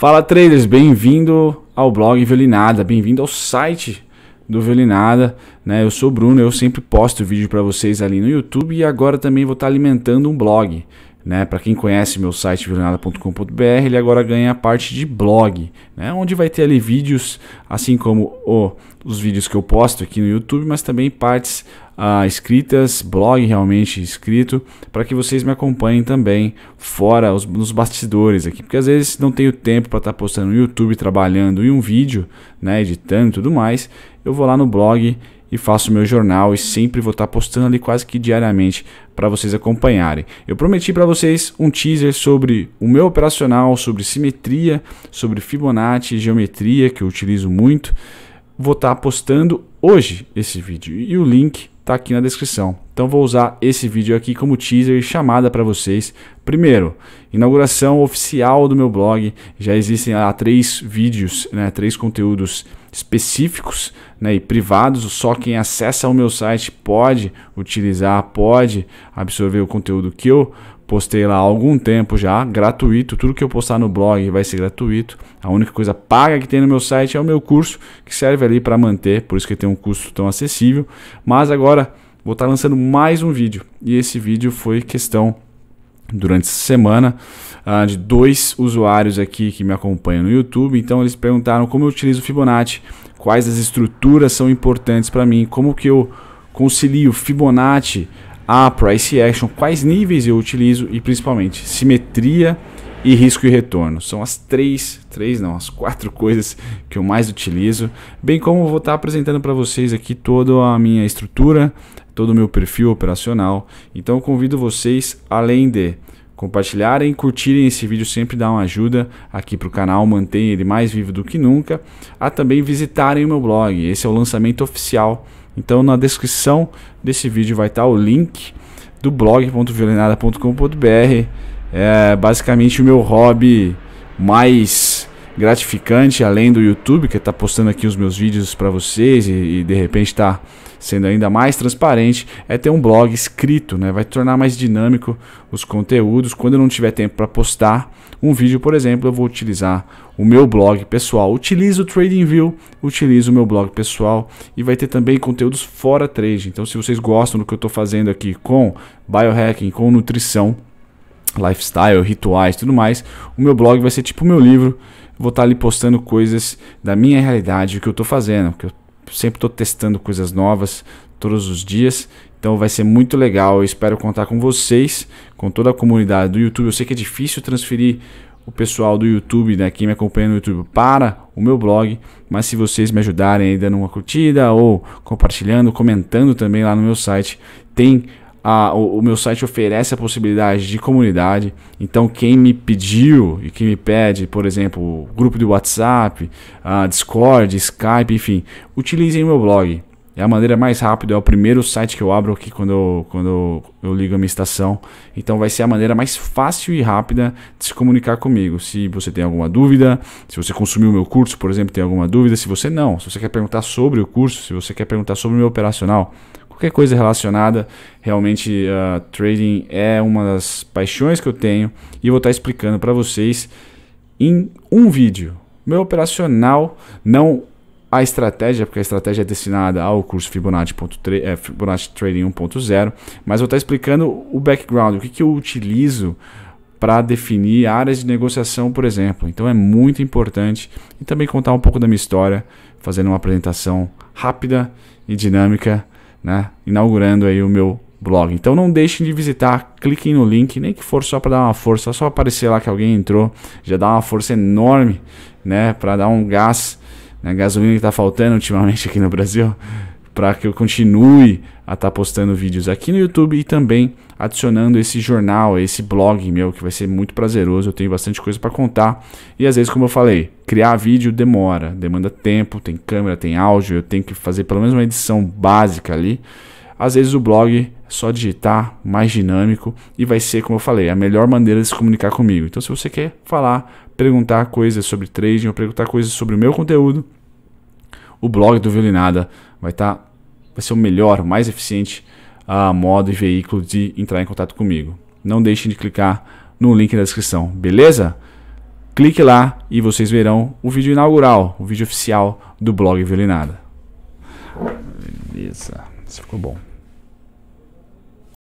Fala traders, bem-vindo ao blog Violinada, bem-vindo ao site do Violinada, né? Eu sou o Bruno, eu sempre posto vídeo para vocês ali no YouTube e agora também vou estar tá alimentando um blog, né? Para quem conhece meu site violinada.com.br, ele agora ganha a parte de blog, né? Onde vai ter ali vídeos, assim como o, os vídeos que eu posto aqui no YouTube, mas também partes uh, escritas, blog realmente escrito, para que vocês me acompanhem também fora os, nos bastidores aqui, porque às vezes não tenho tempo para estar tá postando no YouTube, trabalhando e um vídeo, né, editando e tudo mais. Eu vou lá no blog e faço meu jornal e sempre vou estar tá postando ali quase que diariamente para vocês acompanharem. Eu prometi para vocês um teaser sobre o meu operacional, sobre simetria, sobre Fibonacci, geometria que eu utilizo muito. Vou estar tá postando hoje esse vídeo e o link está aqui na descrição. Então vou usar esse vídeo aqui como teaser e chamada para vocês. Primeiro, inauguração oficial do meu blog. Já existem lá três vídeos, né, três conteúdos específicos né, e privados, só quem acessa o meu site pode utilizar, pode absorver o conteúdo que eu postei lá há algum tempo já, gratuito, tudo que eu postar no blog vai ser gratuito. A única coisa paga que tem no meu site é o meu curso, que serve ali para manter, por isso que tem um custo tão acessível. Mas agora vou estar tá lançando mais um vídeo, e esse vídeo foi questão durante essa semana uh, de dois usuários aqui que me acompanham no YouTube. Então eles perguntaram como eu utilizo o Fibonacci, quais as estruturas são importantes para mim, como que eu concilio Fibonacci a price action, quais níveis eu utilizo e principalmente simetria e risco e retorno. São as três, três não, as quatro coisas que eu mais utilizo, bem como vou estar apresentando para vocês aqui toda a minha estrutura, todo o meu perfil operacional. Então convido vocês, além de compartilharem, curtirem esse vídeo sempre dá uma ajuda aqui para o canal, mantém ele mais vivo do que nunca, a também visitarem o meu blog. Esse é o lançamento oficial. Então na descrição desse vídeo vai estar o link do blog.violinada.com.br é basicamente o meu hobby mais gratificante, além do YouTube, que está postando aqui os meus vídeos para vocês e, e, de repente está sendo ainda mais transparente, é ter um blog escrito, né? Vai tornar mais dinâmico os conteúdos. Quando eu não tiver tempo para postar um vídeo, por exemplo, eu vou utilizar o meu blog pessoal. Utilizo o TradingView, utilizo o meu blog pessoal e vai ter também conteúdos fora trade. Então, se vocês gostam do que eu estou fazendo aqui com biohacking, com nutrição, lifestyle, rituais, tudo mais, o meu blog vai ser tipo o meu livro. vou estar tá ali postando coisas da minha realidade, o que eu estou fazendo, porque eu sempre estou testando coisas novas todos os dias. Então vai ser muito legal. Eu espero contar com vocês, com toda a comunidade do YouTube. Eu sei que é difícil transferir o pessoal do YouTube, né, quem me acompanha no YouTube, para o meu blog. Mas se vocês me ajudarem aí dando uma curtida ou compartilhando, comentando também lá no meu site, tem a, o, o, meu site oferece a possibilidade de comunidade. Então, quem me pediu e quem me pede, por exemplo, grupo de WhatsApp, a Discord, Skype, enfim, utilizem o meu blog. É a maneira mais rápida, é o primeiro site que eu abro aqui quando, eu, quando eu, eu ligo a minha estação. Então vai ser a maneira mais fácil e rápida de se comunicar comigo. Se você tem alguma dúvida, se você consumiu o meu curso, por exemplo, tem alguma dúvida, se você não, se você quer perguntar sobre o curso, se você quer perguntar sobre o meu operacional, qualquer coisa relacionada. Realmente, uh, trading é uma das paixões que eu tenho e eu vou estar explicando para vocês em um vídeo. Meu operacional, não a estratégia, porque a estratégia é destinada ao curso Fibonacci, é, Fibonacci Trading 1.0, mas vou estar explicando o background, o que, que eu utilizo para definir áreas de negociação, por exemplo. Então é muito importante e também contar um pouco da minha história, fazendo uma apresentação rápida e dinâmica né? Inaugurando aí o meu blog. Então não deixem de visitar, cliquem no link, nem que for só para dar uma força, só aparecer lá que alguém entrou, já dá uma força enorme, né, para dar um gás, né, gasolina que está faltando ultimamente aqui no Brasil, para que eu continue a estar tá postando vídeos aqui no YouTube e também adicionando esse jornal, esse blog meu, que vai ser muito prazeroso. Eu tenho bastante coisa para contar e às vezes, como eu falei, criar vídeo demora, demanda tempo, tem câmera, tem áudio, eu tenho que fazer pelo menos uma edição básica ali. Às vezes o blog é só digitar, mais dinâmico e vai ser, como eu falei, a melhor maneira de se comunicar comigo. Então, se você quer falar, perguntar coisas sobre trading ou perguntar coisas sobre o meu conteúdo, o blog do Violinada vai estar tá, vai ser o melhor, o mais eficiente uh, modo e veículo de entrar em contato comigo. Não deixem de clicar no link na descrição, beleza? Clique lá e vocês verão o vídeo inaugural, o vídeo oficial do blog Violinada. Beleza, isso ficou bom.